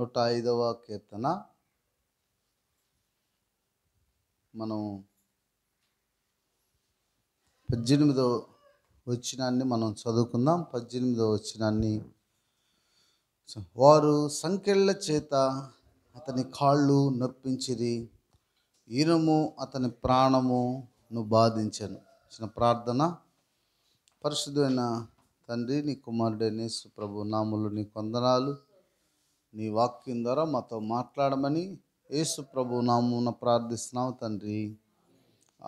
నూట ఐదవ కీర్తన మనం పద్దెనిమిదో వచ్చినాన్ని మనం చదువుకుందాం పద్దెనిమిదో వచ్చినాన్ని వారు సంకెళ్ళ చేత అతని కాళ్ళు నొప్పించిరి ఈనము అతని ప్రాణము నువ్వు బాధించను చిన్న ప్రార్థన పరిశుద్ధమైన తండ్రి నీ కుమారుడైన ప్రభు నాములు నీ కొందనాలు నీ వాక్యం ద్వారా మాతో మాట్లాడమని యేసు ప్రభు నామున ప్రార్థిస్తున్నావు తండ్రి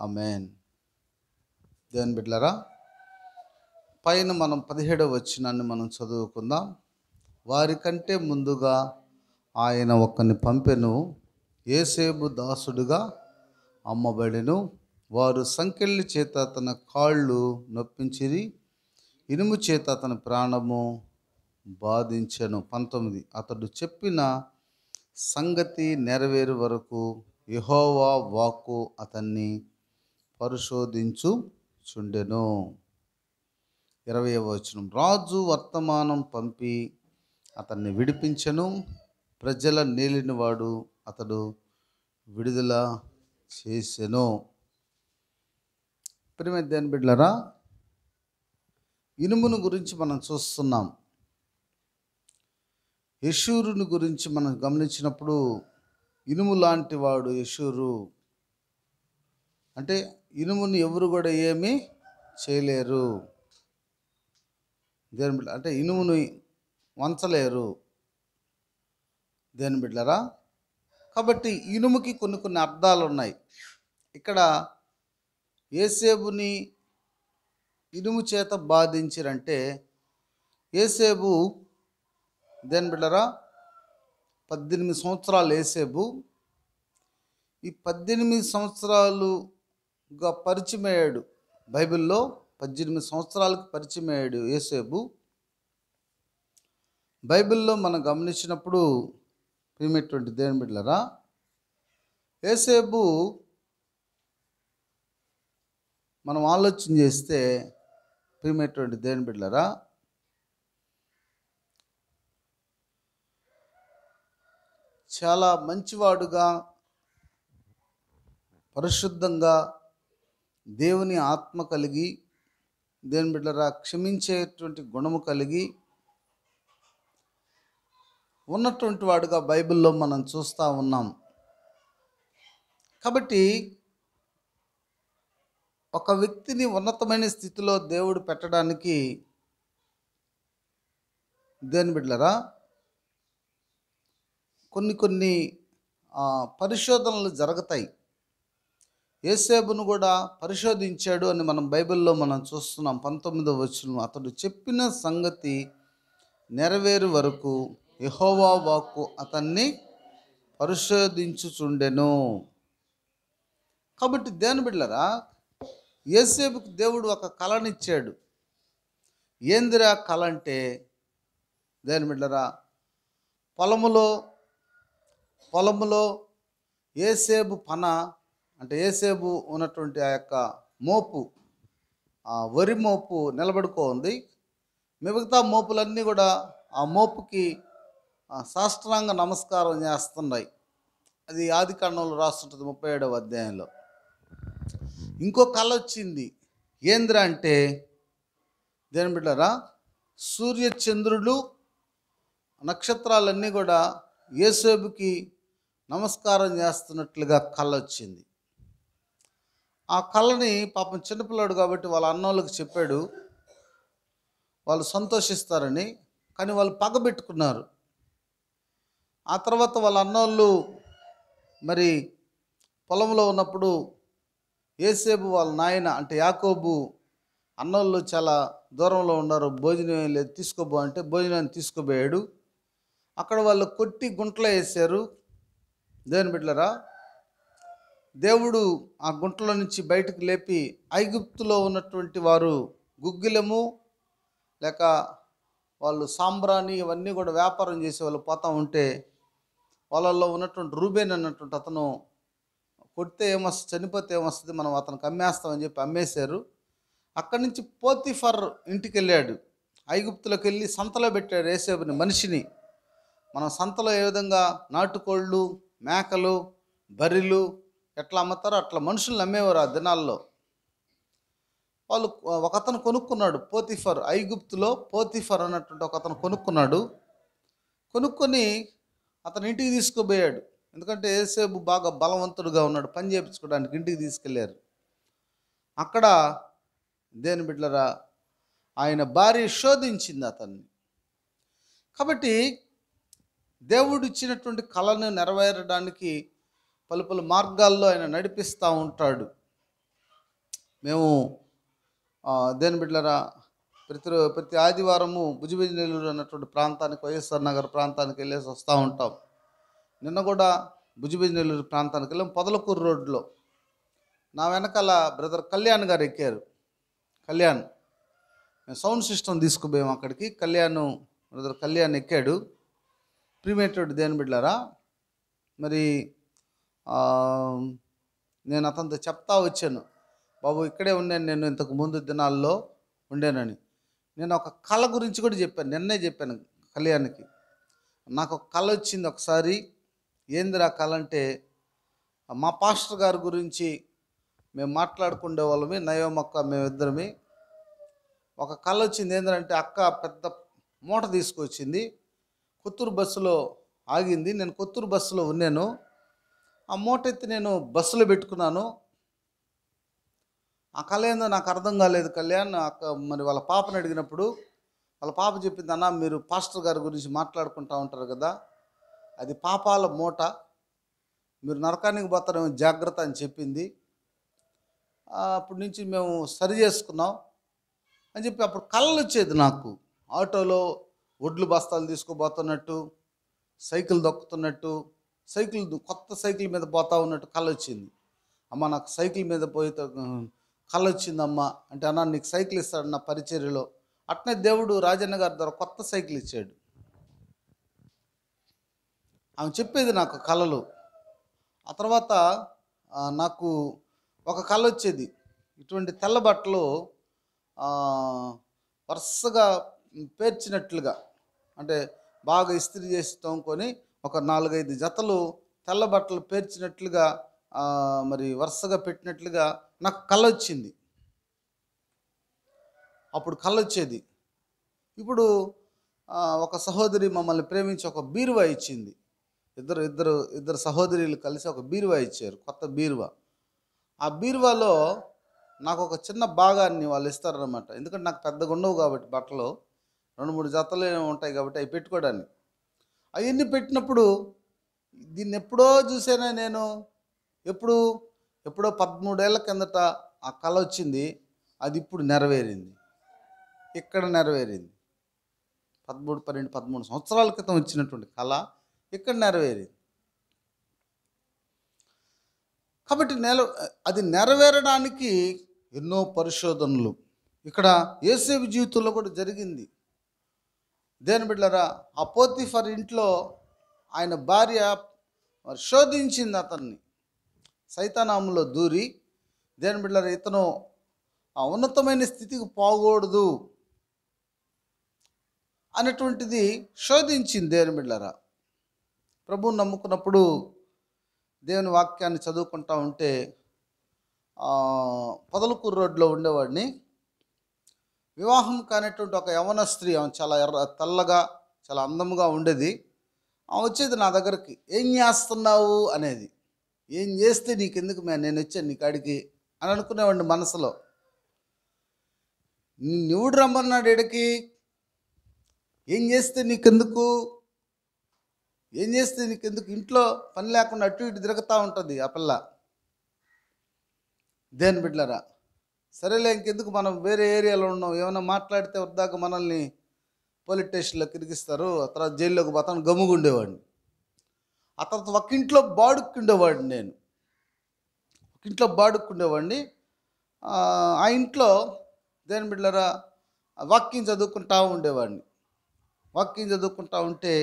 ఆమెన్ దేని బిడ్లరా పైన మనం పదిహేడవ వచ్చినాన్ని మనం చదువుకుందాం వారికంటే ముందుగా ఆయన ఒకరిని పంపెను ఏసేబు దాసుడుగా అమ్మబడెను వారు సంకెళ్ళి చేత తన కాళ్ళు నొప్పించిరి ఇనుము చేత తన ప్రాణము బాధించెను పంతొమ్మిది అతడు చెప్పిన సంగతి నెరవేరు వరకు యహోవా వాక్కు అతన్ని పరిశోధించుచుండెను ఇరవై వచనం రాజు వర్తమానం పంపి అతన్ని విడిపించను ప్రజల నేలినవాడు అతడు విడుదల చేసెను ప్రిమ దేని బిడ్లరా ఇనుమును గురించి మనం చూస్తున్నాం యశూరుని గురించి మనం గమనించినప్పుడు ఇనుము లాంటి వాడు యశూరు అంటే ఇనుముని ఎవరు కూడా ఏమీ చేయలేరు దేని బిడ్డ అంటే ఇనుముని వంచలేరు దేని బిడ్డరా కాబట్టి ఇనుముకి కొన్ని కొన్ని అర్థాలు ఉన్నాయి ఇక్కడ ఏసేబుని ఇనుము చేత బాధించిరంటే ఏసేబు దేని బిడ్డరా పద్దెనిమిది సంవత్సరాలు వేసేపు ఈ పద్దెనిమిది సంవత్సరాలుగా పరిచయమయ్యాడు బైబిల్లో పద్దెనిమిది సంవత్సరాలకు పరిచయమయ్యాడు ఏసేబు బైబిల్లో మనం గమనించినప్పుడు ప్రియమైనటువంటి దేవుని బిడ్డలరా ఏసేపు మనం ఆలోచన చేస్తే ప్రియమైనటువంటి దేవుని బిడ్డలరా చాలా మంచివాడుగా పరిశుద్ధంగా దేవుని ఆత్మ కలిగి దేని బిడ్డరా క్షమించేటువంటి గుణము కలిగి ఉన్నటువంటి వాడుగా బైబిల్లో మనం చూస్తూ ఉన్నాం కాబట్టి ఒక వ్యక్తిని ఉన్నతమైన స్థితిలో దేవుడు పెట్టడానికి దేని బిడ్డలరా కొన్ని కొన్ని పరిశోధనలు జరుగుతాయి ఏసేబును కూడా పరిశోధించాడు అని మనం బైబిల్లో మనం చూస్తున్నాం పంతొమ్మిదవ వచ్చిన అతడు చెప్పిన సంగతి నెరవేరు వరకు యహోవా వాక్కు అతన్ని పరిశోధించుచుండెను కాబట్టి దేని బిడ్డలరా ఏసేపుకి దేవుడు ఒక కళనిచ్చాడు ఏందిరా కళ అంటే దేని బిడ్డరా పొలములో పొలంలో ఏసేబు పన అంటే ఏసేబు ఉన్నటువంటి ఆ యొక్క మోపు వరి మోపు నిలబడుకో ఉంది మిగతా మోపులన్నీ కూడా ఆ మోపుకి సాష్టాంగ నమస్కారం చేస్తున్నాయి అది ఆది కాండంలో రాస్తుంటుంది ముప్పై ఏడవ అధ్యాయంలో ఇంకో కళ వచ్చింది ఏంద్ర అంటే దేని బిడ్డరా సూర్యచంద్రుడు నక్షత్రాలన్నీ కూడా ఏసేబుకి నమస్కారం చేస్తున్నట్లుగా కళ్ళ వచ్చింది ఆ కళ్ళని పాపం చిన్నపిల్లాడు కాబట్టి వాళ్ళ అన్నోళ్ళకి చెప్పాడు వాళ్ళు సంతోషిస్తారని కానీ వాళ్ళు పగబెట్టుకున్నారు ఆ తర్వాత వాళ్ళ అన్నోళ్ళు మరి పొలంలో ఉన్నప్పుడు ఏసేపు వాళ్ళ నాయన అంటే యాకోబు అన్నోళ్ళు చాలా దూరంలో ఉన్నారు భోజనం లేదు తీసుకోబో అంటే భోజనాన్ని తీసుకోబోయాడు అక్కడ వాళ్ళు కొట్టి గుంటలో వేశారు దేవుని బిడ్డలరా దేవుడు ఆ గుంటలో నుంచి బయటకు లేపి ఐగుప్తులో ఉన్నటువంటి వారు గుగ్గిలము లేక వాళ్ళు సాంబ్రాణి ఇవన్నీ కూడా వ్యాపారం చేసే వాళ్ళు పోతూ ఉంటే వాళ్ళల్లో ఉన్నటువంటి రూబేన్ అన్నటువంటి అతను కొడితే ఏమొస్తుంది చనిపోతే ఏమొస్తుంది మనం అతనికి అమ్మేస్తామని చెప్పి అమ్మేశారు అక్కడి నుంచి పోతిఫర్ ఇంటికి వెళ్ళాడు ఐగుప్తులకు వెళ్ళి సంతలో పెట్టాడు ఏసేపుని మనిషిని మనం సంతలో ఏ విధంగా నాటుకోళ్ళు మేకలు బర్రెలు ఎట్లా అమ్ముతారో అట్లా మనుషులు నమ్మేవారు ఆ దినాల్లో వాళ్ళు ఒకతను కొనుక్కున్నాడు పోతిఫర్ ఐగుప్తులో పోతిఫర్ అన్నటువంటి ఒకతను కొనుక్కున్నాడు కొనుక్కొని అతను ఇంటికి తీసుకుపోయాడు ఎందుకంటే ఏసేపు బాగా బలవంతుడుగా ఉన్నాడు పని చేయించుకోవడానికి ఇంటికి తీసుకెళ్ళారు అక్కడ దేని బిడ్డరా ఆయన భార్య శోధించింది అతన్ని కాబట్టి దేవుడు ఇచ్చినటువంటి కళను నెరవేరడానికి పలు పలు మార్గాల్లో ఆయన నడిపిస్తూ ఉంటాడు మేము దేని బిడ్డరా ప్రతి ప్రతి ఆదివారము భుజబిజ్ నెల్లూరు అన్నటువంటి ప్రాంతానికి వైఎస్ఆర్ నగర్ ప్రాంతానికి వెళ్ళేసి వస్తూ ఉంటాం నిన్న కూడా భుజబిజ్ నెల్లూరు ప్రాంతానికి వెళ్ళాం పొదలకూరు రోడ్లో నా వెనకాల బ్రదర్ కళ్యాణ్ గారు ఎక్కారు కళ్యాణ్ సౌండ్ సిస్టమ్ తీసుకుపోయాం అక్కడికి కళ్యాణ్ బ్రదర్ కళ్యాణ్ ఎక్కాడు ప్రిమేటెడ్ దేని బిడ్డారా మరి నేను అతనితో చెప్తా వచ్చాను బాబు ఇక్కడే ఉన్నాను నేను ఇంతకు ముందు దినాల్లో ఉండేనని నేను ఒక కళ గురించి కూడా చెప్పాను నిన్నే చెప్పాను కళ్యాణ్కి నాకు ఒక కళ వచ్చింది ఒకసారి ఏందిరా కళ అంటే మా పాస్టర్ గారి గురించి మేము మాట్లాడుకునే వాళ్ళమే అక్క మేమిద్దరమే ఒక కళ వచ్చింది ఏంటంటే అక్క పెద్ద మూట తీసుకొచ్చింది కొత్తూరు బస్సులో ఆగింది నేను కొత్తూరు బస్సులో ఉన్నాను ఆ మూట ఎత్తి నేను బస్సులో పెట్టుకున్నాను ఆ కళ ఏందో నాకు అర్థం కాలేదు కళ్యాణ్ మరి వాళ్ళ పాపను అడిగినప్పుడు వాళ్ళ పాప చెప్పింది అన్న మీరు పాస్టర్ గారి గురించి మాట్లాడుకుంటూ ఉంటారు కదా అది పాపాల మూట మీరు నరకానికి పోతారేమో జాగ్రత్త అని చెప్పింది అప్పటి నుంచి మేము సరి చేసుకున్నాం అని చెప్పి అప్పుడు కళ్ళు వచ్చేది నాకు ఆటోలో ఒడ్లు బస్తాలు తీసుకుపోతున్నట్టు సైకిల్ దొక్కుతున్నట్టు సైకిల్ కొత్త సైకిల్ మీద పోతా ఉన్నట్టు కళ్ళు వచ్చింది అమ్మ నాకు సైకిల్ మీద పోయి కళ్ళు వచ్చిందమ్మా అంటే అన్న నీకు సైకిల్ ఇస్తాడు నా పరిచర్యలో అట్నే దేవుడు రాజన్న గారి ద్వారా కొత్త సైకిల్ ఇచ్చాడు ఆమె చెప్పేది నాకు కళలు ఆ తర్వాత నాకు ఒక కళ వచ్చేది ఇటువంటి తెల్ల బట్టలు వరుసగా పేర్చినట్లుగా అంటే బాగా ఇస్త్రీ చేసి తోముకొని ఒక నాలుగైదు జతలు తెల్ల బట్టలు పేర్చినట్లుగా మరి వరుసగా పెట్టినట్లుగా నాకు కళ్ళ వచ్చింది అప్పుడు కళ్ళు వచ్చేది ఇప్పుడు ఒక సహోదరి మమ్మల్ని ప్రేమించి ఒక బీరువా ఇచ్చింది ఇద్దరు ఇద్దరు ఇద్దరు సహోదరులు కలిసి ఒక బీరువా ఇచ్చారు కొత్త బీరువా ఆ బీరువాలో నాకు ఒక చిన్న భాగాన్ని వాళ్ళు ఇస్తారనమాట ఎందుకంటే నాకు పెద్దగా ఉండవు కాబట్టి బట్టలు రెండు మూడు జతలు ఉంటాయి కాబట్టి అవి పెట్టుకోవడానికి అవన్నీ పెట్టినప్పుడు దీన్ని ఎప్పుడో చూసానే నేను ఎప్పుడు ఎప్పుడో పదమూడేళ్ల కిందట ఆ కళ వచ్చింది అది ఇప్పుడు నెరవేరింది ఇక్కడ నెరవేరింది పదమూడు పన్నెండు పదమూడు సంవత్సరాల క్రితం వచ్చినటువంటి కళ ఇక్కడ నెరవేరింది కాబట్టి నెల అది నెరవేరడానికి ఎన్నో పరిశోధనలు ఇక్కడ ఏసేపు జీవితంలో కూడా జరిగింది దేని బిడ్డరా ఆ పోతిఫర్ ఇంట్లో ఆయన భార్య శోధించింది అతన్ని సైతానామంలో దూరి దేని బిడ్డర ఇతను ఆ ఉన్నతమైన స్థితికి పోకూడదు అనేటువంటిది శోధించింది దేని బిడ్డరా ప్రభువు నమ్ముకున్నప్పుడు దేవుని వాక్యాన్ని చదువుకుంటా ఉంటే పొదలకూరు రోడ్లో ఉండేవాడిని వివాహం కానటువంటి ఒక యవన స్త్రీ ఆమె చాలా ఎర్ర తెల్లగా చాలా అందముగా ఉండేది ఆమె వచ్చేది నా దగ్గరికి ఏం చేస్తున్నావు అనేది ఏం చేస్తే నీకెందుకు మే నేను వచ్చాను నీ కాడికి అని అనుకునేవాడిని మనసులో నివుడు రమ్మన్నాడు ఇడికి ఏం చేస్తే నీకెందుకు ఏం చేస్తే నీకెందుకు ఇంట్లో పని లేకుండా అటు ఇటు తిరుగుతూ ఉంటుంది ఆ పిల్ల దేని బిడ్డలరా సరేలే ఇంకెందుకు మనం వేరే ఏరియాలో ఉన్నాం ఏమైనా మాట్లాడితే వద్దాక మనల్ని పోలీస్ స్టేషన్లో తిరిగిస్తారు తర్వాత జైల్లోకి పోతాను గమ్ముగుండేవాడిని ఆ తర్వాత ఒక ఇంట్లో బాడుక్కుండేవాడిని నేను ఒక ఇంట్లో బాడుక్కుండేవాడిని ఆ ఇంట్లో దేని బిడ్డలరా వాక్యం చదువుకుంటా ఉండేవాడిని వాక్యం చదువుకుంటా ఉంటే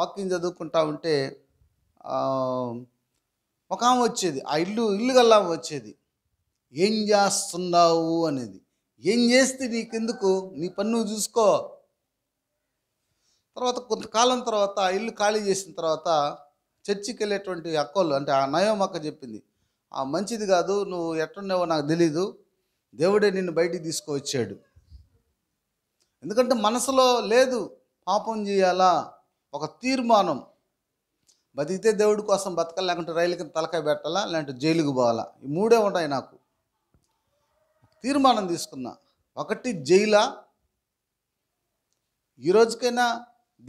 వాక్యం చదువుకుంటా ఉంటే ఒక ఆమె వచ్చేది ఆ ఇల్లు ఇల్లు గల్లా వచ్చేది ఏం చేస్తున్నావు అనేది ఏం చేస్తే నీకెందుకు నీ పన్ను చూసుకో తర్వాత కొంతకాలం తర్వాత ఆ ఇల్లు ఖాళీ చేసిన తర్వాత చర్చికి వెళ్ళేటువంటి అక్కలు అంటే ఆ నయం అక్క చెప్పింది ఆ మంచిది కాదు నువ్వు ఎట్టున్నావో నాకు తెలీదు దేవుడే నిన్ను బయటికి తీసుకువచ్చాడు ఎందుకంటే మనసులో లేదు పాపం చేయాలా ఒక తీర్మానం బతికితే దేవుడి కోసం బతకాలి లేకుంటే కింద తలకాయ పెట్టాలా లేకుంటే జైలుకు పోవాలా ఈ మూడే ఉంటాయి నాకు తీర్మానం తీసుకున్నా ఒకటి జైలా ఈ రోజుకైనా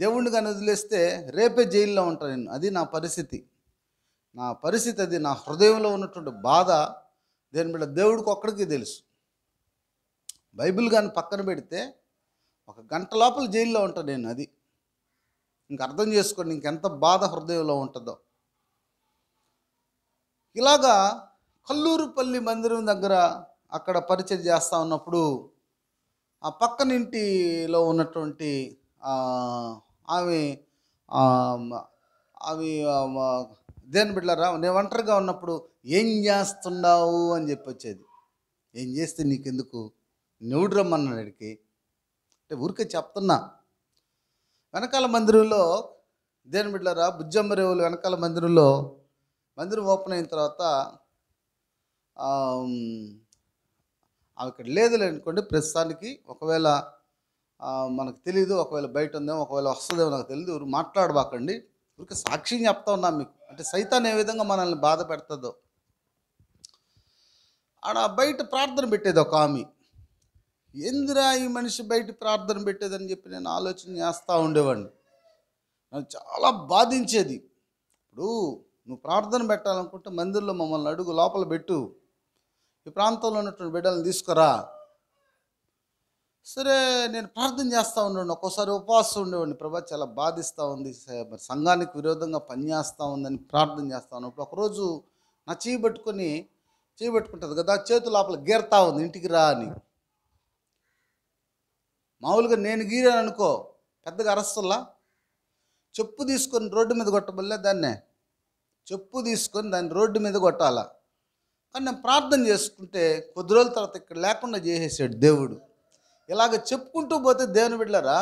దేవుణ్ణి కానీ వదిలేస్తే రేపే జైల్లో ఉంటాను నేను అది నా పరిస్థితి నా పరిస్థితి అది నా హృదయంలో ఉన్నటువంటి బాధ దేని మీద దేవుడికి ఒక్కడికి తెలుసు బైబిల్ కానీ పక్కన పెడితే ఒక గంట లోపల జైల్లో ఉంటాను నేను అది ఇంక అర్థం చేసుకోండి ఇంకెంత బాధ హృదయంలో ఉంటుందో ఇలాగా కల్లూరుపల్లి మందిరం దగ్గర అక్కడ పరిచయం చేస్తూ ఉన్నప్పుడు ఆ పక్కనింటిలో ఉన్నటువంటి ఆమె అవి దేని బిడ్డరా నేను ఒంటరిగా ఉన్నప్పుడు ఏం చేస్తున్నావు అని చెప్పి వచ్చేది ఏం చేస్తే నీకెందుకు నెవుడు రమ్మన్నాడు అంటే ఊరికే చెప్తున్నా వెనకాల మందిరంలో దేని బిడ్డరా బుజ్జమ్మ రేవులు వెనకాల మందిరంలో మందిరం ఓపెన్ అయిన తర్వాత అక్కడ లేదు అనుకోండి ప్రస్తుతానికి ఒకవేళ మనకు తెలియదు ఒకవేళ బయట ఉందేమో ఒకవేళ వస్తుందేమో నాకు తెలియదు ఎవరు మాట్లాడబాకండి ఊరికి సాక్షిని చెప్తా ఉన్నా మీకు అంటే సైతాన్ని ఏ విధంగా మనల్ని బాధ పెడుతుందో ఆడ బయట ప్రార్థన పెట్టేది ఒక ఆమె ఏందిరా ఈ మనిషి బయట ప్రార్థన పెట్టేదని చెప్పి నేను ఆలోచన చేస్తూ ఉండేవాడిని నాకు చాలా బాధించేది ఇప్పుడు నువ్వు ప్రార్థన పెట్టాలనుకుంటే మందిర్లో మమ్మల్ని అడుగు లోపల పెట్టు ఈ ప్రాంతంలో ఉన్నటువంటి బిడ్డలను తీసుకురా సరే నేను ప్రార్థన చేస్తూ ఉండేవాడిని ఒక్కోసారి ఉపవాసం ఉండేవాడిని ప్రభా చాలా బాధిస్తూ ఉంది మరి సంఘానికి విరోధంగా పనిచేస్తూ ఉందని ప్రార్థన చేస్తూ ఉన్నప్పుడు ఒకరోజు నా చేయి పట్టుకొని చేయి పట్టుకుంటుంది కదా చేతి లోపల గీరుతా ఉంది ఇంటికి రా అని మామూలుగా నేను గీరాను అనుకో పెద్దగా అరస్తుల్లా చెప్పు తీసుకొని రోడ్డు మీద కొట్టబల్లే దాన్నే చెప్పు తీసుకొని దాన్ని రోడ్డు మీద కొట్టాలా కానీ నేను ప్రార్థన చేసుకుంటే కొద్ది రోజుల తర్వాత ఇక్కడ లేకుండా చేసేసాడు దేవుడు ఇలాగ చెప్పుకుంటూ పోతే దేవుని బిడ్డరా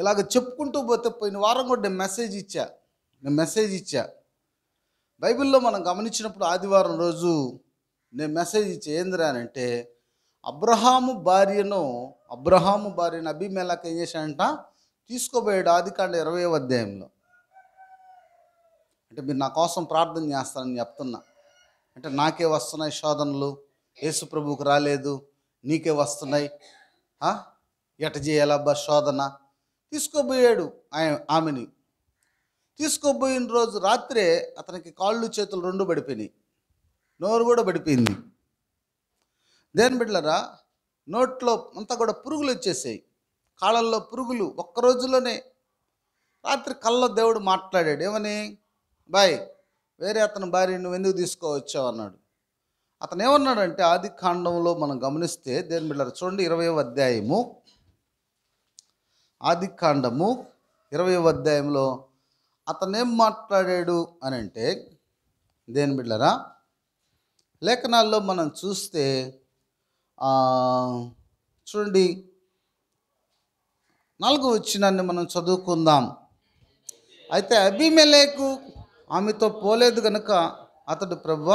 ఇలాగ చెప్పుకుంటూ పోతే పోయిన వారం కూడా నేను మెసేజ్ ఇచ్చా నేను మెసేజ్ ఇచ్చా బైబిల్లో మనం గమనించినప్పుడు ఆదివారం రోజు నేను మెసేజ్ ఇచ్చే ఏందిరా అంటే అబ్రహాము భార్యను అబ్రహాము భార్యను అభిమేలకు ఏం చేశాడంట తీసుకోబోయాడు ఆది కాండ ఇరవై అధ్యాయంలో అంటే మీరు నా కోసం ప్రార్థన చేస్తానని చెప్తున్నా అంటే నాకే వస్తున్నాయి శోధనలు యేసు ప్రభుకు రాలేదు నీకే వస్తున్నాయి ఎట చేయాలబ్బా శోధన తీసుకోబోయాడు ఆయన ఆమెని తీసుకోబోయిన రోజు రాత్రే అతనికి కాళ్ళు చేతులు రెండు పడిపోయినాయి నోరు కూడా పడిపోయింది దేని బిడ్డరా నోట్లో అంతా కూడా పురుగులు వచ్చేసాయి కాళ్ళల్లో పురుగులు ఒక్క రోజులోనే రాత్రి కళ్ళ దేవుడు మాట్లాడాడు ఏమని బాయ్ వేరే అతని భార్య నువ్వు ఎందుకు తీసుకోవచ్చావు అన్నాడు అతను ఏమన్నాడంటే ఆది కాండంలో మనం గమనిస్తే దేని బిడ్డరా చూడండి ఇరవై అధ్యాయము ఆది కాండము ఇరవై అధ్యాయంలో అతనేం మాట్లాడాడు అని అంటే దేని బిడ్డరా లేఖనాల్లో మనం చూస్తే చూడండి నాలుగు వచ్చినాన్ని మనం చదువుకుందాం అయితే అభిమెలేకు ఆమెతో పోలేదు కనుక అతడు ప్రభు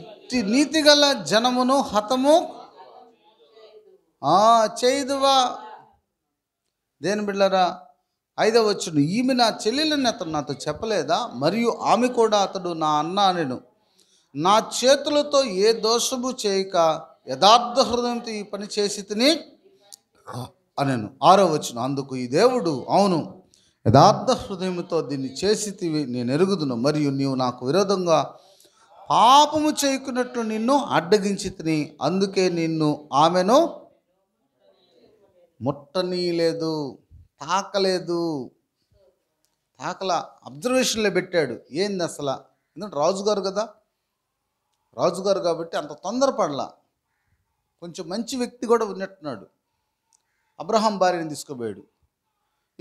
ఇట్టి నీతిగల జనమును హతము చేయదువా దేని బిళ్ళరా ఐదవ వచ్చును ఈమె నా చెల్లెలని అతను నాతో చెప్పలేదా మరియు ఆమె కూడా అతడు నా అన్న నేను నా చేతులతో ఏ దోషము చేయక యథార్థ హృదయంతో ఈ పని చేసి తిని అనను ఆరో వచ్చిన అందుకు ఈ దేవుడు అవును యథార్థ హృదయంతో దీన్ని చేసి నేను ఎరుగుదును మరియు నీవు నాకు విరోధంగా పాపము చేయుకున్నట్లు నిన్ను అడ్డగించి తిని అందుకే నిన్ను ఆమెను ముట్టనీయలేదు తాకలేదు తాకల అబ్జర్వేషన్లో పెట్టాడు ఏంది అసలు ఎందుకంటే రాజుగారు కదా రాజుగారు కాబట్టి అంత తొందరపడలా కొంచెం మంచి వ్యక్తి కూడా ఉన్నట్టున్నాడు అబ్రహాం భార్యని తీసుకోబోయాడు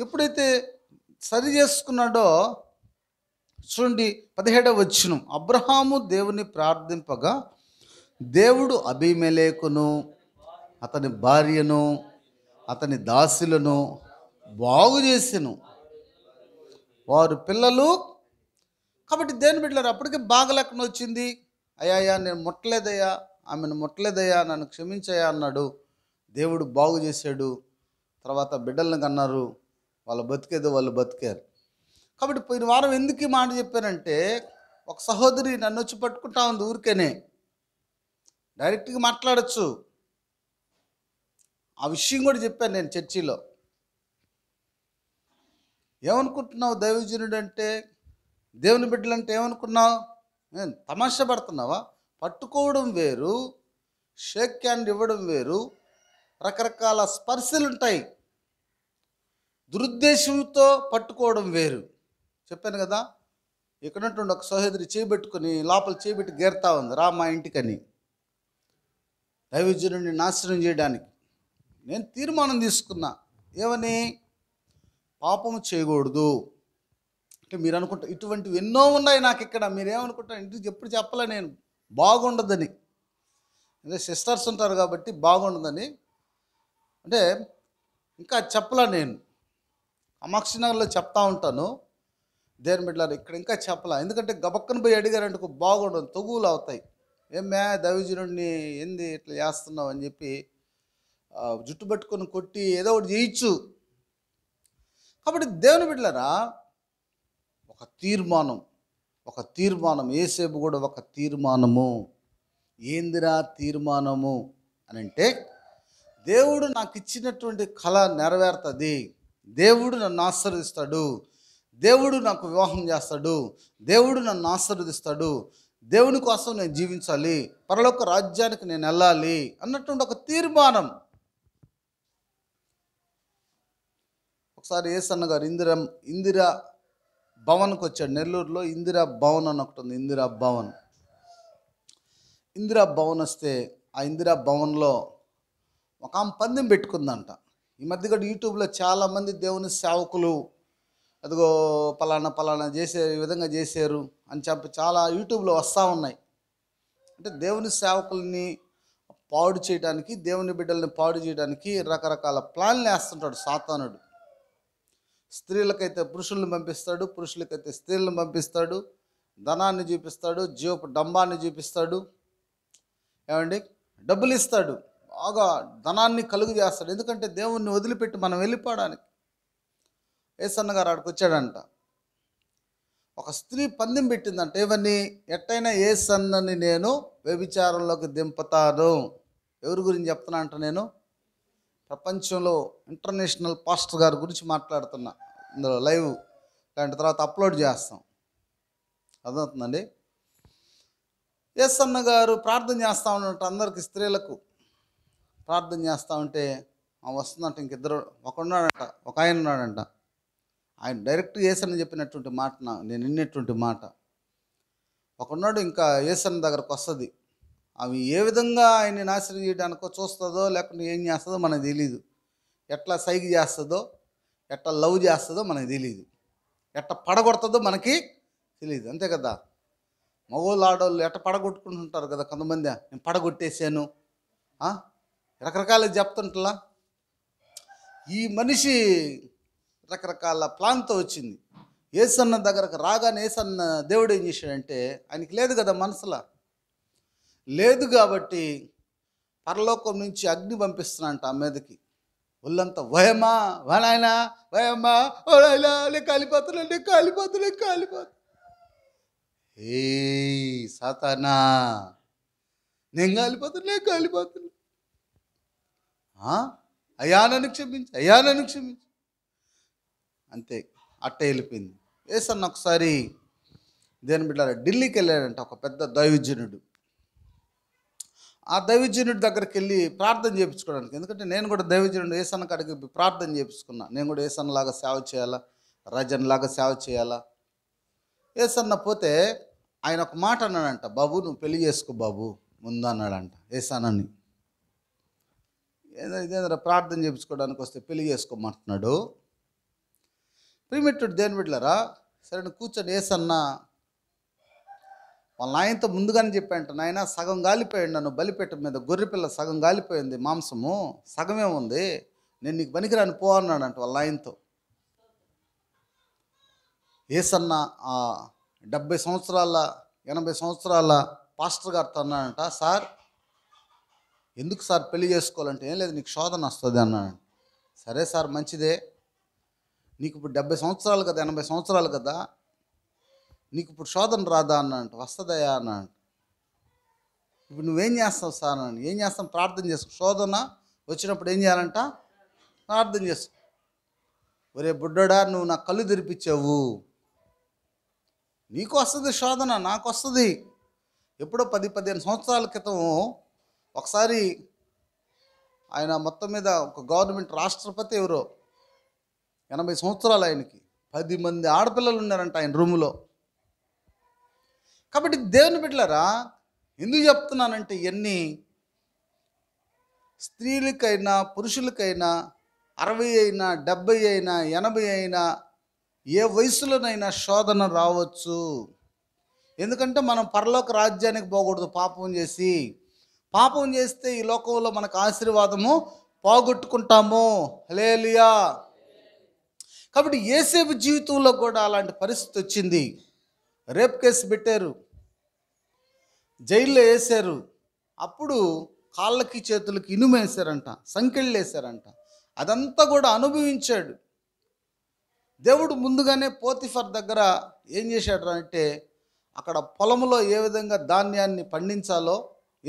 ఎప్పుడైతే సరి చేసుకున్నాడో చూడండి పదిహేడవ వచ్చినం అబ్రహాము దేవుని ప్రార్థింపగా దేవుడు అభిమలేకును అతని భార్యను అతని దాసులను బాగు చేసాను వారు పిల్లలు కాబట్టి దేని బిడ్డలారు అప్పటికే బాగా లెక్కన వచ్చింది అయ్యా నేను ముట్టలేదయ్యా ఆమెను ముట్టలేదయ్యా నన్ను క్షమించయ్యా అన్నాడు దేవుడు బాగు చేశాడు తర్వాత బిడ్డలను కన్నారు వాళ్ళు బతికేదో వాళ్ళు బతికారు కాబట్టి పోయిన వారం ఎందుకు ఈ మాట చెప్పానంటే ఒక సహోదరి నన్ను వచ్చి పట్టుకుంటా ఉంది ఊరికేనే డైరెక్ట్గా మాట్లాడచ్చు ఆ విషయం కూడా చెప్పాను నేను చర్చిలో ఏమనుకుంటున్నావు దైవజనుడు అంటే దేవుని బిడ్డలంటే ఏమనుకున్నావు తమాషా పడుతున్నావా పట్టుకోవడం వేరు షేక్ హ్యాండ్ ఇవ్వడం వేరు రకరకాల స్పర్శలు ఉంటాయి దురుద్దేశంతో పట్టుకోవడం వేరు చెప్పాను కదా ఇక్కడున్నటువంటి ఒక సహోదరి చేపెట్టుకుని లోపల చేపెట్టి గేరుతా ఉంది రా మా ఇంటికని దైవజనుడిని నాశనం చేయడానికి నేను తీర్మానం తీసుకున్నా ఏమని పాపం చేయకూడదు అంటే మీరు అనుకుంటా ఇటువంటివి ఎన్నో ఉన్నాయి నాకు ఇక్కడ మీరేమనుకుంటారు ఇంటికి ఎప్పుడు చెప్పలే నేను బాగుండదని అంటే సిస్టర్స్ ఉంటారు కాబట్టి బాగుండదని అంటే ఇంకా చెప్పలా నేను అమాక్షనగర్లో చెప్తా ఉంటాను దేని బిడ్డలారు ఇక్కడ ఇంకా చెప్పలా ఎందుకంటే గబక్కన పోయి అడిగారంటే బాగుండదు తొగులు అవుతాయి ఏమే దవిజనుడిని ఏంది ఇట్లా చేస్తున్నావు అని చెప్పి జుట్టు పట్టుకొని కొట్టి ఏదో ఒకటి చేయొచ్చు కాబట్టి దేవుని బిడ్డలరా ఒక తీర్మానం ఒక తీర్మానం ఏసేపు కూడా ఒక తీర్మానము ఏందిరా తీర్మానము అని అంటే దేవుడు నాకు ఇచ్చినటువంటి కళ నెరవేరుతుంది దేవుడు నన్ను ఆశీర్వదిస్తాడు దేవుడు నాకు వివాహం చేస్తాడు దేవుడు నన్ను ఆశీర్వదిస్తాడు దేవుని కోసం నేను జీవించాలి పరలోక రాజ్యానికి నేను వెళ్ళాలి అన్నటువంటి ఒక తీర్మానం ఒకసారి ఏసన్న గారు ఇందిరా ఇందిరా భవన్కి వచ్చాడు నెల్లూరులో ఇందిరా భవన్ అని ఒకటి ఉంది ఇందిరా భవన్ ఇందిరా భవన్ వస్తే ఆ ఇందిరా భవన్లో ఒక ఆమె పందెం పెట్టుకుందంట ఈ మధ్య కూడా యూట్యూబ్లో చాలామంది దేవుని సేవకులు అదిగో పలానా పలానా చేసే విధంగా చేశారు అని చెప్పి చాలా యూట్యూబ్లో వస్తూ ఉన్నాయి అంటే దేవుని సేవకుల్ని పాడు చేయడానికి దేవుని బిడ్డల్ని పాడు చేయడానికి రకరకాల ప్లాన్లు వేస్తుంటాడు సాతానుడు స్త్రీలకైతే పురుషుల్ని పంపిస్తాడు పురుషులకైతే స్త్రీలను పంపిస్తాడు ధనాన్ని చూపిస్తాడు జీవపు డంబాన్ని చూపిస్తాడు ఏమండి డబ్బులు ఇస్తాడు బాగా ధనాన్ని కలుగు చేస్తాడు ఎందుకంటే దేవుణ్ణి వదిలిపెట్టి మనం వెళ్ళిపోవడానికి ఏసన్నగారు గారు ఆడికి వచ్చాడంట ఒక స్త్రీ పందెం పెట్టిందంట ఇవన్నీ ఎట్టయినా ఏ సన్నని నేను వ్యభిచారంలోకి దింపుతాను ఎవరి గురించి చెప్తున్నా అంట నేను ప్రపంచంలో ఇంటర్నేషనల్ పాస్టర్ గారి గురించి మాట్లాడుతున్నా ఇందులో లైవ్ దాని తర్వాత అప్లోడ్ చేస్తాం అర్థమవుతుందండి అన్న గారు ప్రార్థన చేస్తూ ఉన్నట్టు అందరికీ స్త్రీలకు ప్రార్థన చేస్తూ ఉంటే వస్తుందంట ఇంకిద్దరు ఒకడున్నాడంట ఒక ఆయన ఉన్నాడంట ఆయన డైరెక్ట్ ఏసన్ చెప్పినటువంటి మాట నేను విన్నటువంటి మాట ఒకనాడు ఇంకా ఏసన్ దగ్గరకు వస్తుంది అవి ఏ విధంగా ఆయన్ని నాశనం చేయడానికో చూస్తుందో లేకుంటే ఏం చేస్తుందో మనకు తెలియదు ఎట్లా సైగ చేస్తుందో ఎట్లా లవ్ చేస్తుందో మనకు తెలియదు ఎట్ట పడగొడుతుందో మనకి తెలియదు అంతే కదా మగవాళ్ళు ఆడవాళ్ళు ఎట్ట పడగొట్టుకుంటుంటారు కదా కొంతమంది నేను పడగొట్టేసాను రకరకాల చెప్తుంటలా ఈ మనిషి రకరకాల ప్లాన్తో వచ్చింది ఏసన్న దగ్గరకు రాగానే ఏసన్న దేవుడు ఏం చేశాడంటే ఆయనకి లేదు కదా మనసులో లేదు కాబట్టి పరలోకం నుంచి అగ్ని పంపిస్తున్నాంట ఆ మీదకి ఒళ్ళంతా వయమా వనాయనా వయమ్మా ఓనాయనా నేను కాలిపోతున్నా నేను ఏ సాతానా నేను కాలిపోతున్నా నేను కాలిపోతున్నా అయ్యా నన్ను క్షమించి అయ్యా నన్ను క్షమించి అంతే అట్ట వెళ్ళిపోయింది వేసన్న ఒకసారి దేని బిడ్డ ఢిల్లీకి వెళ్ళాడంట ఒక పెద్ద దైవజనుడు ఆ దైవజనుడి దగ్గరికి వెళ్ళి ప్రార్థన చేయించుకోవడానికి ఎందుకంటే నేను కూడా దైవజనుడు ఏసన్న కాడికి ప్రార్థన చేయించుకున్నా నేను కూడా ఏసన్నలాగా సేవ చేయాలా రజన్లాగా సేవ చేయాలా ఏసన్న పోతే ఆయన ఒక మాట అన్నాడంట బాబు నువ్వు పెళ్లి చేసుకో బాబు ముందు అన్నాడంట ఏసానని ఏదైనా ఇదేంద్ర ప్రార్థన చేయించుకోవడానికి వస్తే పెళ్లి చేసుకోమంటున్నాడు ప్రిమిట్టుడు దేని బిడ్లరా సరే కూర్చొని ఏసన్న వాళ్ళ నాయనతో ముందుగానే చెప్పాయంట నాయన సగం గాలిపోయాడు నన్ను బలిపెట్ట మీద గొర్రెపిల్ల సగం గాలిపోయింది మాంసము సగమే ఉంది నేను నీకు పనికిరాని పో అన్నాడంట వాళ్ళ నాయనతో ఏసన్న డెబ్బై సంవత్సరాల ఎనభై సంవత్సరాల పాస్టర్ గారితో అన్నాడంట సార్ ఎందుకు సార్ పెళ్లి చేసుకోవాలంటే ఏం లేదు నీకు శోధన వస్తుంది అన్నాడు సరే సార్ మంచిదే నీకు ఇప్పుడు డెబ్బై సంవత్సరాలు కదా ఎనభై సంవత్సరాలు కదా నీకు ఇప్పుడు శోధన రాదా అన్న అంట వస్తుందయా అన్న అంట ఇప్పుడు నువ్వేం చేస్తావు సార్ అని ఏం చేస్తాం ప్రార్థన చేసుకో శోధన వచ్చినప్పుడు ఏం చేయాలంట ప్రార్థన చేసుకో ఒరే బుడ్డడా నువ్వు నా కళ్ళు తెరిపించావు నీకు వస్తుంది శోధన నాకు వస్తుంది ఎప్పుడో పది పదిహేను సంవత్సరాల క్రితం ఒకసారి ఆయన మొత్తం మీద ఒక గవర్నమెంట్ రాష్ట్రపతి ఎవరో ఎనభై సంవత్సరాలు ఆయనకి పది మంది ఆడపిల్లలు ఉన్నారంట ఆయన రూములో కాబట్టి దేవుని బిడ్డలరా ఎందుకు చెప్తున్నానంటే ఇవన్నీ స్త్రీలకైనా పురుషులకైనా అరవై అయినా డెబ్బై అయినా ఎనభై అయినా ఏ వయసులోనైనా శోధన రావచ్చు ఎందుకంటే మనం పరలోక రాజ్యానికి పోకూడదు పాపం చేసి పాపం చేస్తే ఈ లోకంలో మనకు ఆశీర్వాదము పోగొట్టుకుంటాము లేలియా కాబట్టి ఏసేపు జీవితంలో కూడా అలాంటి పరిస్థితి వచ్చింది రేప్ కేసు పెట్టారు జైల్లో వేశారు అప్పుడు కాళ్ళకి చేతులకి ఇనుమేశారంట సంకెళ్ళు వేశారంట అదంతా కూడా అనుభవించాడు దేవుడు ముందుగానే పోతిఫర్ దగ్గర ఏం చేశాడు అంటే అక్కడ పొలంలో ఏ విధంగా ధాన్యాన్ని పండించాలో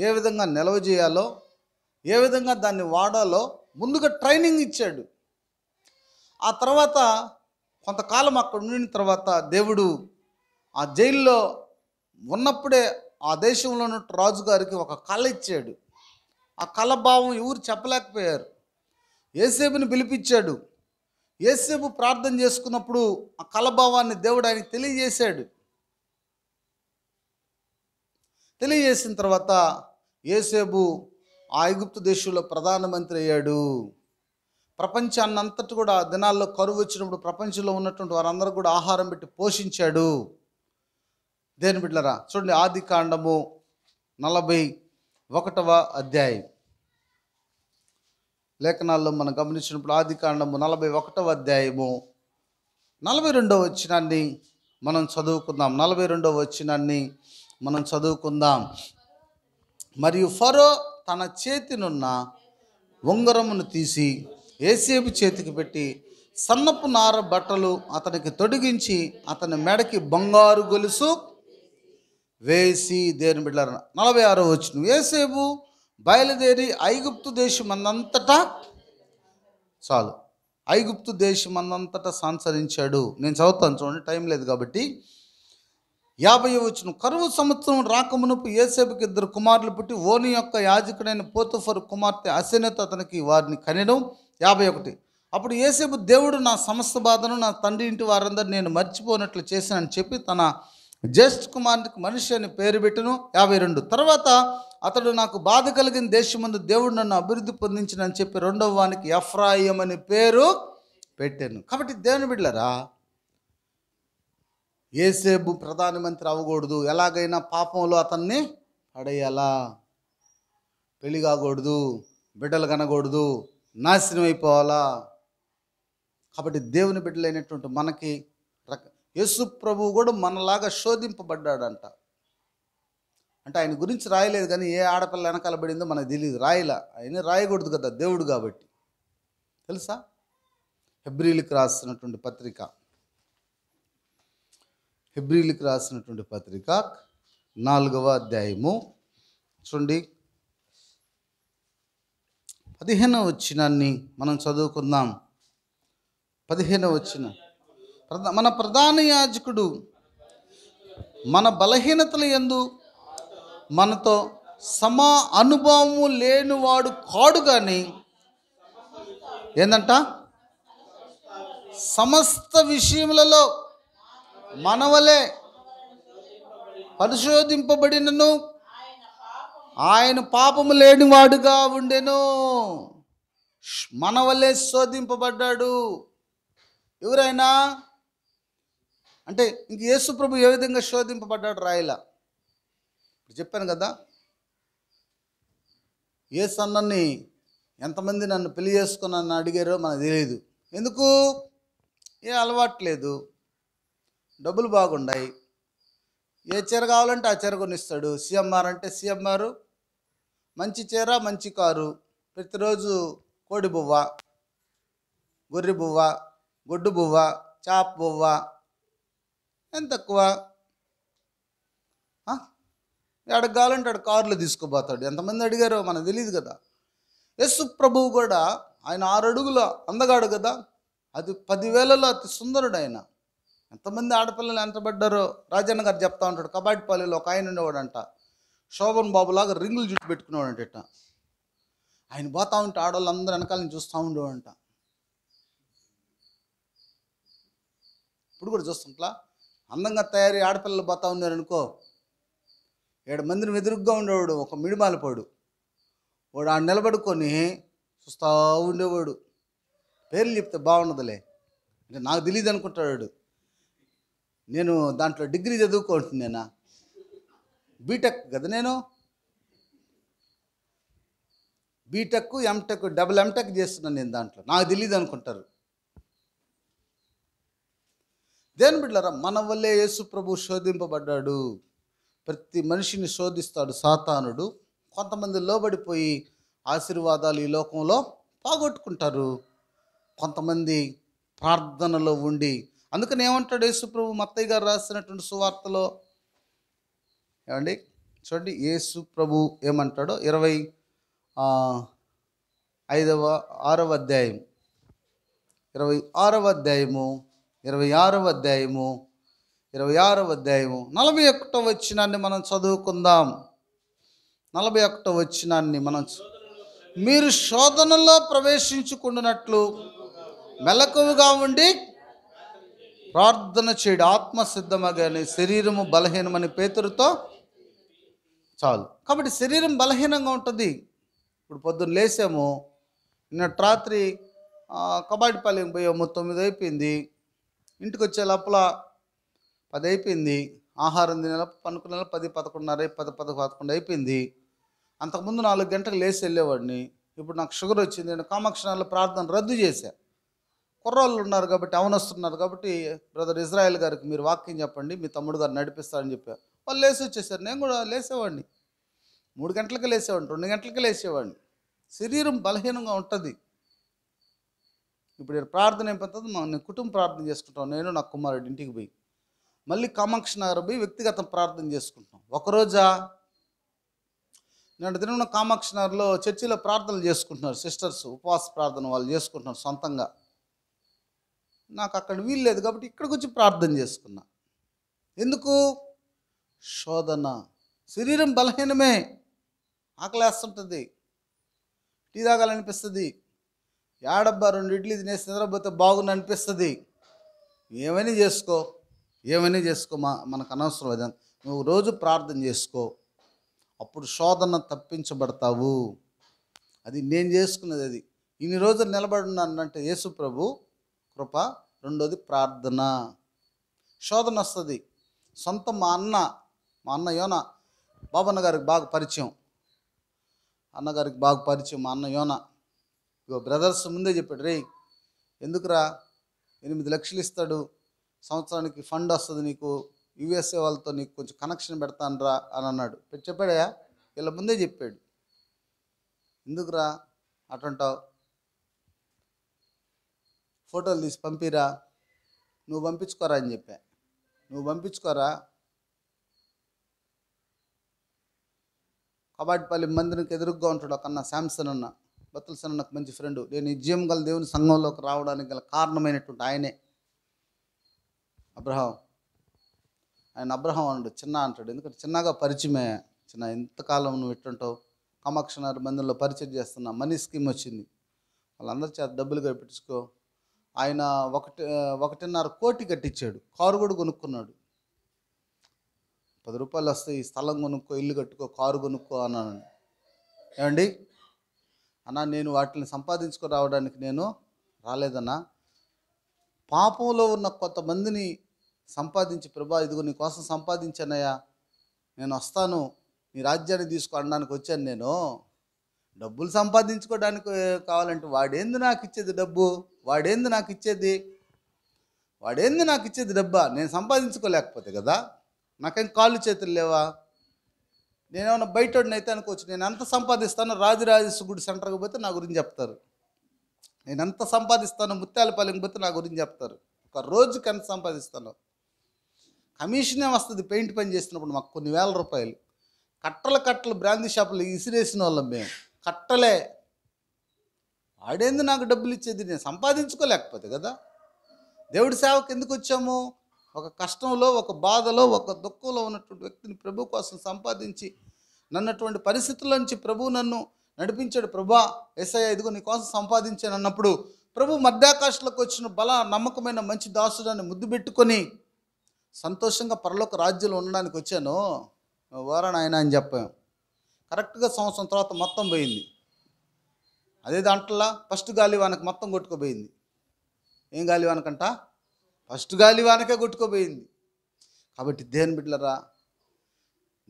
ఏ విధంగా నిల్వ చేయాలో ఏ విధంగా దాన్ని వాడాలో ముందుగా ట్రైనింగ్ ఇచ్చాడు ఆ తర్వాత కొంతకాలం అక్కడ ఉండిన తర్వాత దేవుడు ఆ జైల్లో ఉన్నప్పుడే ఆ దేశంలో ఉన్నట్టు రాజుగారికి ఒక కళ ఇచ్చాడు ఆ కళ భావం ఎవరు చెప్పలేకపోయారు ఏసేపుని పిలిపించాడు ఏసేపు ప్రార్థన చేసుకున్నప్పుడు ఆ కలభావాన్ని దేవుడు ఆయనకి తెలియజేశాడు తెలియజేసిన తర్వాత ఏసేపు ఆ ఐగుప్తు దేశంలో ప్రధానమంత్రి అయ్యాడు ప్రపంచాన్నంతటి కూడా దినాల్లో కరువు వచ్చినప్పుడు ప్రపంచంలో ఉన్నటువంటి వారందరూ కూడా ఆహారం పెట్టి పోషించాడు దేని బిడ్డరా చూడండి ఆది కాండము నలభై ఒకటవ అధ్యాయం లేఖనాల్లో మనం గమనించినప్పుడు ఆది కాండము నలభై ఒకటవ అధ్యాయము నలభై రెండవ వచ్చినాన్ని మనం చదువుకుందాం నలభై రెండవ వచ్చినాన్ని మనం చదువుకుందాం మరియు ఫరో తన చేతినున్న ఉంగరమును తీసి ఏసేపు చేతికి పెట్టి సన్నపు నార బట్టలు అతనికి తొడిగించి అతని మెడకి బంగారు గొలుసు వేసి దేని బిడ్డలారా నలభై ఆరో వచ్చిన ఏసేపు బయలుదేరి ఐగుప్తు దేశం అందంతటా చాలు ఐగుప్తు దేశం అందంతటా సంచరించాడు నేను చదువుతాను చూడండి టైం లేదు కాబట్టి యాభై వచ్చిన కరువు సంవత్సరం రాకమునుపు ఏసేపుకి ఇద్దరు కుమారులు పుట్టి ఓని యొక్క యాజకుడైన పోతుఫర్ కుమార్తె అసెనత అతనికి వారిని కనడం యాభై ఒకటి అప్పుడు ఏసేపు దేవుడు నా సమస్త బాధను నా తండ్రి ఇంటి వారందరూ నేను మర్చిపోనట్లు చేశానని చెప్పి తన జ్యేష్ఠ కుమారునికి మనిషి అని పేరు పెట్టును యాభై రెండు తర్వాత అతడు నాకు బాధ కలిగిన ముందు దేవుడు నన్ను అభివృద్ధి పొందించినని చెప్పి రెండవ వానికి ఎఫ్రాయిం అని పేరు పెట్టాను కాబట్టి దేవుని బిడ్డలరా ఏసేబు ప్రధానమంత్రి అవ్వకూడదు ఎలాగైనా పాపంలో అతన్ని పడేయాలా పెళ్ళి కాకూడదు బిడ్డలు కనకూడదు నాశనం అయిపోవాలా కాబట్టి దేవుని బిడ్డలైనటువంటి మనకి యేసు ప్రభు కూడా మనలాగా శోధింపబడ్డాడంట అంటే ఆయన గురించి రాయలేదు కానీ ఏ ఆడపిల్ల వెనకాల పడిందో మనకు తెలియదు రాయలా ఆయన రాయకూడదు కదా దేవుడు కాబట్టి తెలుసా హెబ్రిలకు రాసినటువంటి పత్రిక హెబ్రిలకు రాసినటువంటి పత్రిక నాలుగవ అధ్యాయము చూడండి పదిహేనవ వచ్చినాన్ని మనం చదువుకుందాం పదిహేనవ వచ్చిన మన ప్రధాన యాజకుడు మన బలహీనతలు ఎందు మనతో సమా అనుభవము లేనివాడు కాడు కానీ ఏందంట సమస్త విషయములలో మనవలే పరిశోధింపబడినను ఆయన పాపము లేనివాడుగా ఉండెను మనవలే శోధింపబడ్డాడు ఎవరైనా అంటే ఇంక యేసు ప్రభు ఏ విధంగా శోధింపబడ్డాడు రాయిలా చెప్పాను కదా ఏ సన్నని ఎంతమంది నన్ను పెళ్లి చేసుకుని నన్ను అడిగారో మనకు తెలియదు ఎందుకు ఏ అలవాటు లేదు డబ్బులు బాగుండాయి ఏ చీర కావాలంటే ఆ చీర కొనిస్తాడు సీఎంఆర్ అంటే సీఎంఆర్ మంచి చీర మంచి కారు ప్రతిరోజు కోడి బువ్వ గొర్రె బువ్వ గొడ్డు బువ్వ చాప్ బువ్వ ఎంత తక్కువ ఆడ కావాలంటే ఆడ కార్లు తీసుకుపోతాడు ఎంతమంది అడిగారో మనకు తెలియదు కదా యస్సు ప్రభువు కూడా ఆయన ఆరు అడుగుల అందగాడు కదా అది పదివేలలో అతి సుందరుడు ఆయన ఎంతమంది ఆడపిల్లలు పడ్డారో రాజన్న గారు చెప్తా ఉంటాడు కబాటిపల్లిలో ఒక ఆయన ఉండేవాడంట శోభన్ బాబులాగా రింగులు జుట్టు పెట్టుకునేవాడంట ఆయన పోతా ఉంటే ఆడవాళ్ళందరూ వెనకాలని చూస్తూ ఉండేవాడంట ఇప్పుడు కూడా చూస్తుంట్లా అందంగా తయారీ ఆడపిల్లలు పోతా ఉన్నారు అనుకో ఏడు మందిని వెదురుగ్గా ఉండేవాడు ఒక పాడు వాడు ఆ నిలబడుకొని చూస్తూ ఉండేవాడు పేర్లు చెప్తే బాగుండదులే అంటే నాకు తెలియదు అనుకుంటాడు నేను దాంట్లో డిగ్రీ చదువుకుంటున్నానా బీటెక్ కదా నేను బీటెక్ ఎంటెక్ డబుల్ ఎంటెక్ చేస్తున్నాను నేను దాంట్లో నాకు తెలియదు అనుకుంటారు దేని బిడ్డరా మన వల్లే యేసు ప్రభు శోధింపబడ్డాడు ప్రతి మనిషిని శోధిస్తాడు సాతానుడు కొంతమంది లోబడిపోయి ఆశీర్వాదాలు ఈ లోకంలో పోగొట్టుకుంటారు కొంతమంది ప్రార్థనలో ఉండి అందుకని ఏమంటాడు యేసుప్రభు మత్తయ్య గారు రాసినటువంటి సువార్తలో ఏమండి చూడండి యేసు ప్రభు ఏమంటాడో ఇరవై ఐదవ ఆరవ అధ్యాయం ఇరవై ఆరవ అధ్యాయము ఇరవై ఆరవ అధ్యాయము ఇరవై ఆరవ అధ్యాయము నలభై ఒకటో వచ్చినాన్ని మనం చదువుకుందాం నలభై ఒకటో వచ్చినాన్ని మనం మీరు శోధనలో ప్రవేశించుకున్నట్లు మెలకువగా ఉండి ప్రార్థన చేయడు ఆత్మసిద్ధమగానే శరీరము బలహీనమని పేతురుతో చాలు కాబట్టి శరీరం బలహీనంగా ఉంటుంది ఇప్పుడు పొద్దున్న లేసాము నిన్నటి రాత్రి కబాడిపాలెం పోయాము తొమ్మిది అయిపోయింది ఇంటికి వచ్చే లోపల పది అయిపోయింది ఆహారం తినే పనుకునే పది పదకొండున్నర పది పది పదకొండు అయిపోయింది అంతకుముందు నాలుగు గంటలకు లేచి వెళ్ళేవాడిని ఇప్పుడు నాకు షుగర్ వచ్చింది నేను కామాక్షణాలు ప్రార్థన రద్దు చేశా కుర్రాళ్ళు ఉన్నారు కాబట్టి అవనస్తున్నారు కాబట్టి బ్రదర్ ఇజ్రాయెల్ గారికి మీరు వాక్యం చెప్పండి మీ తమ్ముడు గారు నడిపిస్తారని చెప్పారు వాళ్ళు లేచి వచ్చేసారు నేను కూడా లేసేవాడిని మూడు గంటలకు లేసేవాడిని రెండు గంటలకు లేసేవాడిని శరీరం బలహీనంగా ఉంటుంది ఇప్పుడు ప్రార్థన అయిపోతుంది నేను కుటుంబ ప్రార్థన చేసుకుంటాం నేను నా కుమారుడు ఇంటికి పోయి మళ్ళీ కామాక్షి నగర్ పోయి వ్యక్తిగతం ప్రార్థన చేసుకుంటాం ఒకరోజా నేను తిరుగున్న కామాక్షి నగర్లో చర్చిలో ప్రార్థనలు చేసుకుంటున్నారు సిస్టర్స్ ఉపవాస ప్రార్థన వాళ్ళు చేసుకుంటున్నారు సొంతంగా నాకు అక్కడ వీలు లేదు కాబట్టి ఇక్కడికి వచ్చి ప్రార్థన చేసుకున్నా ఎందుకు శోధన శరీరం బలహీనమే ఆకలేస్తుంటుంది టీ తాగాలనిపిస్తుంది యాడబ్బా రెండు ఇడ్లీ తినేసి నిద్రపోతే బాగుంది అనిపిస్తుంది ఏమైనా చేసుకో ఏమైనా చేసుకో మా మనకు అనవసరం అది నువ్వు రోజు ప్రార్థన చేసుకో అప్పుడు శోధన తప్పించబడతావు అది నేను చేసుకున్నది అది ఇన్ని రోజులు నిలబడున్నానంటే యేసు ప్రభు కృప రెండోది ప్రార్థన శోధన వస్తుంది సొంత మా అన్న మా అన్న యోన బాబన్న గారికి బాగా పరిచయం అన్నగారికి బాగా పరిచయం మా అన్న యోనా బ్రదర్స్ ముందే చెప్పాడు రే ఎందుకురా ఎనిమిది లక్షలు ఇస్తాడు సంవత్సరానికి ఫండ్ వస్తుంది నీకు యుఎస్ఏ వాళ్ళతో నీకు కొంచెం కనెక్షన్ పెడతానరా అని అన్నాడు చెప్పాడయా వీళ్ళ ముందే చెప్పాడు ఎందుకురా అటుంటావు ఫోటోలు తీసి పంపిరా నువ్వు పంపించుకోరా అని చెప్పా నువ్వు పంపించుకోరా కబాడ్పల్లి మందిరికి ఎదురుగ్గా ఉంటాడు ఒక అన్న శాంసన్ అన్న బతులసన్న నాకు మంచి ఫ్రెండ్ నేను నిజయం గల దేవుని సంఘంలోకి రావడానికి గల కారణమైనటువంటి ఆయనే అబ్రహం ఆయన అబ్రహం అండు చిన్న అంటాడు ఎందుకంటే చిన్నగా పరిచయమే చిన్న ఎంతకాలం నువ్వు ఎట్టుంటావు కమాక్షనారు మందిరంలో పరిచయం చేస్తున్నా మనీ స్కీమ్ వచ్చింది వాళ్ళందరి చేత డబ్బులు కట్టించుకో ఆయన ఒకటి ఒకటిన్నర కోటి కట్టించాడు కారు కూడా కొనుక్కున్నాడు పది రూపాయలు వస్తే ఈ స్థలం కొనుక్కో ఇల్లు కట్టుకో కారు కొనుక్కో అన్నాను ఏమండి అన్నా నేను వాటిని సంపాదించుకొని రావడానికి నేను రాలేదన్నా పాపంలో ఉన్న కొంతమందిని సంపాదించి ప్రభా ఇదిగో నీ కోసం సంపాదించానయ్యా నేను వస్తాను నీ రాజ్యాన్ని తీసుకోవడానికి వచ్చాను నేను డబ్బులు సంపాదించుకోవడానికి కావాలంటే వాడేంది నాకు ఇచ్చేది డబ్బు వాడేంది నాకు ఇచ్చేది వాడేంది నాకు ఇచ్చేది డబ్బా నేను సంపాదించుకోలేకపోతే కదా నాకేం కాళ్ళు చేతులు లేవా నేనేమన్నా బయట అయితే అనుకోవచ్చు నేను ఎంత సంపాదిస్తానో గుడి సెంటర్కి పోతే నా గురించి చెప్తారు నేను ఎంత సంపాదిస్తానో ముత్యాలపాలెంకి పోతే నా గురించి చెప్తారు ఒక రోజుకి ఎంత సంపాదిస్తానో కమిషనే వస్తుంది పెయింట్ పని చేసినప్పుడు మాకు కొన్ని వేల రూపాయలు కట్టల కట్టలు బ్రాందీ షాపులు ఇసిరేసిన వాళ్ళం మేము కట్టలే వాడేంది నాకు డబ్బులు ఇచ్చేది నేను సంపాదించుకోలేకపోతే కదా దేవుడి సేవకు ఎందుకు వచ్చాము ఒక కష్టంలో ఒక బాధలో ఒక దుఃఖంలో ఉన్నటువంటి వ్యక్తిని ప్రభు కోసం సంపాదించి నన్నటువంటి పరిస్థితుల నుంచి ప్రభు నన్ను నడిపించాడు ప్రభా ఎస్ఐ ఇదిగో నీ కోసం సంపాదించాను అన్నప్పుడు ప్రభు మధ్యాకాశంలోకి వచ్చిన బల నమ్మకమైన మంచి దాసుడాన్ని ముద్దు పెట్టుకొని సంతోషంగా పరలోక రాజ్యంలో ఉండడానికి వచ్చాను వారా నాయన అని చెప్పాం కరెక్ట్గా సంవత్సరం తర్వాత మొత్తం పోయింది అదే దాంట్లో ఫస్ట్ గాలి మొత్తం కొట్టుకుపోయింది ఏం గాలి వానకంట ఫస్ట్ గాలి వానకే కొట్టుకోపోయింది కాబట్టి దేని బిడ్డలరా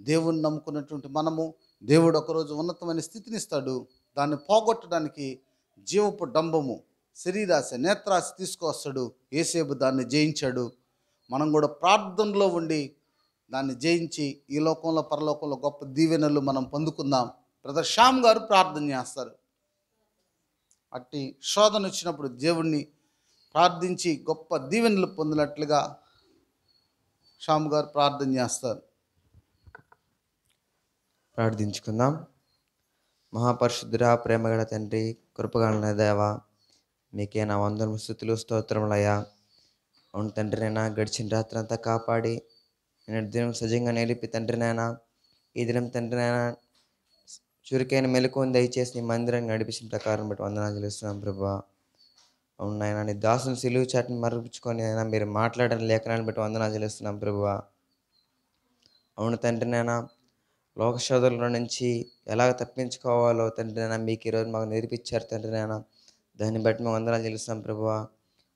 దేవుణ్ణి నమ్ముకున్నటువంటి మనము దేవుడు ఒకరోజు ఉన్నతమైన స్థితిని ఇస్తాడు దాన్ని పోగొట్టడానికి జీవపు డంబము శరీరాశ నేత్రాశ తీసుకువస్తాడు ఏసేపు దాన్ని జయించాడు మనం కూడా ప్రార్థనలో ఉండి దాన్ని జయించి ఈ లోకంలో పరలోకంలో గొప్ప దీవెనలు మనం పొందుకుందాం బ్రదర్ శ్యామ్ గారు ప్రార్థన చేస్తారు అట్టి శోధన వచ్చినప్పుడు దేవుణ్ణి ప్రార్థించి గొప్ప దీవెనలు పొందినట్లుగా షాము గారు ప్రార్థన చేస్తారు ప్రార్థించుకుందాం మహాపరిశుద్ధుర ప్రేమగల తండ్రి కృపగలన దేవ మీకే నా వందన స్థుతులు స్తోత్రములయ్యా అవును నైనా గడిచిన రాత్రి అంతా కాపాడి నేను దినం సజంగా నేలిపి నైనా ఈ దినం నైనా చురుకైన మెలకువని దయచేసి నీ మందిరాన్ని నడిపించిన ప్రకారం బట్టి వందనాలు చేస్తున్నాం ప్రభావ అవును నాయన దాసుని సిలువు చాటిని మరపుచ్చుకొని అయినా మీరు మాట్లాడిన లేఖనాన్ని బట్టి వందనా చెల్లిస్తున్నాం ప్రభువ అవును తండ్రి నాయన లోక నుంచి ఎలాగ తప్పించుకోవాలో తండ్రి మీకు ఈరోజు మాకు నేర్పించారు తండ్రి నాయన దాన్ని బట్టి మేము వందనాలు చెల్లిస్తున్నాం ప్రభువ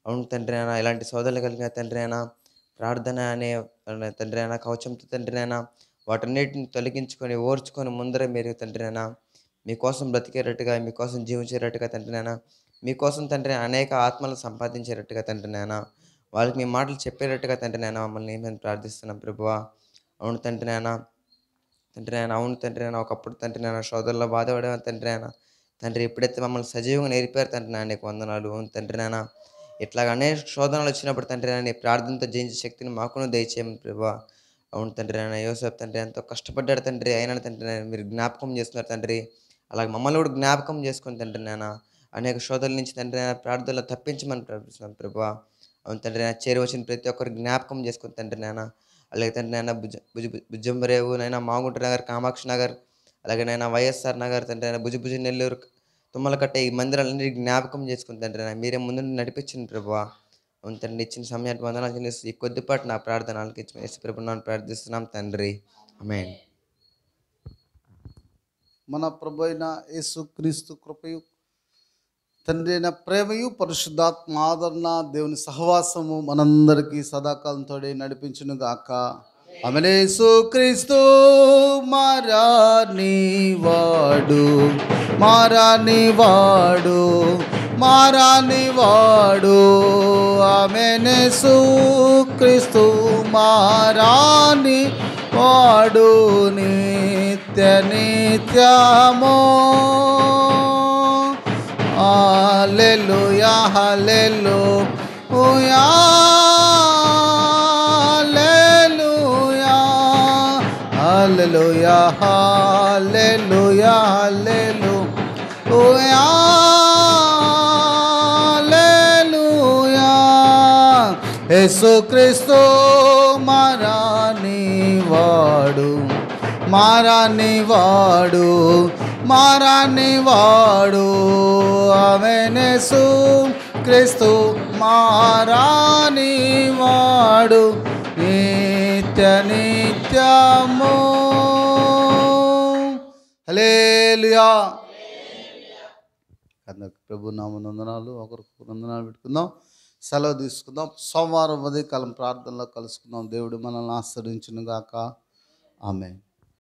అవును తండ్రి నాయన ఇలాంటి సోదరులు కలిగిన తండ్రి ప్రార్థన అనే తండ్రి అయినా కవచంతో తండ్రి అయినా వాటన్నిటిని తొలగించుకొని ఓర్చుకొని ముందరే మీరు తండ్రి మీకోసం బ్రతికేటట్టుగా మీకోసం జీవించేటట్టుగా తండ్రి అయినా మీకోసం తండ్రి అనేక ఆత్మలు సంపాదించేటట్టుగా తండ్రి నాయన వాళ్ళకి మీ మాటలు చెప్పేటట్టుగా తండ్రి నాయన మమ్మల్ని మేము ప్రార్థిస్తున్నాం ప్రభువా అవును తండ్రి నాయన తండ్రి నాయన అవును తండ్రి నాయన ఒకప్పుడు తండ్రి నాయన సోదరులో బాధపడేవారు తండ్రి నాయన తండ్రి ఎప్పుడైతే మమ్మల్ని సజీవంగా నేర్పారు తండ్రి నాయన నీకు వందనాలు అవును తండ్రి నాయన ఇట్లాగ అనేక శోధనలు వచ్చినప్పుడు తండ్రి నాయన ప్రార్థనతో జయించే శక్తిని మాకును దయచేయమని ప్రభువ అవును తండ్రి నాయన యోసేపు తండ్రి ఎంతో కష్టపడ్డాడు తండ్రి అయినా తండ్రి మీరు జ్ఞాపకం చేస్తున్నారు తండ్రి అలాగే మమ్మల్ని కూడా జ్ఞాపకం చేసుకుని తండ్రి నాయన అనేక శ్రోతల నుంచి తండ్రి నా ప్రార్థనలో తప్పించమని ప్రార్థిస్తున్నాం ప్రభా అవును తండ్రి నా వచ్చిన ప్రతి ఒక్కరు జ్ఞాపకం చేసుకుని తండ్రి నాయన అలాగే తండ్రి నాయన భుజ భుజ భుజంబరేవు నైనా మాగుంట నగర్ కామాక్షి నగర్ అలాగే నాయన వైఎస్ఆర్ నగర్ తండ్రి నాయన భుజభుజ నెల్లూరు నెల్లూరు తుమ్మలకట్ట ఈ మందిరాలన్నీ జ్ఞాపకం చేసుకుని తండ్రి నాయన మీరే ముందు నడిపించిన ప్రభా అవును తండ్రి ఇచ్చిన సమయాన్ని వందనాలు చెల్లిస్తూ ఈ కొద్దిపాటు నా ప్రార్థన ఇచ్చి యేసు ప్రార్థిస్తున్నాం తండ్రి అమేన్ మన ప్రభు అయిన యేసు క్రీస్తు కృపయు తండ్రి అయిన ప్రేమయు పరిశుద్ధాత్మ ఆదరణ దేవుని సహవాసము మనందరికీ సదాకాలంతో నడిపించును గాక అమలేసు క్రీస్తు మారాని వాడు మారాని వాడు మారాని వాడు అమెనేసు క్రీస్తు మారాని వాడు నిత్య నిత్యమో హల్లెలూయా హల్లెలూయా హల్లెలూయా హల్లెలూయా హల్లెలూయా హల్లెలూయా హల్లెలూయా యేసుక్రీస్తు మరాని వాడు మారాని వాడు మారాన్ని వాడు అవెనెసు క్రీస్తు మారాని వాడు నిత్య నిత్యము హలేలుయా అందరికి ప్రభు నామనందనాలు ఒకరికి నందనాలు పెట్టుకుందాం సెలవు తీసుకుందాం సోమవారం ఉదయకాలం ప్రార్థనలో కలుసుకుందాం దేవుడు మనల్ని ఆశ్రయించును గాక ఆమె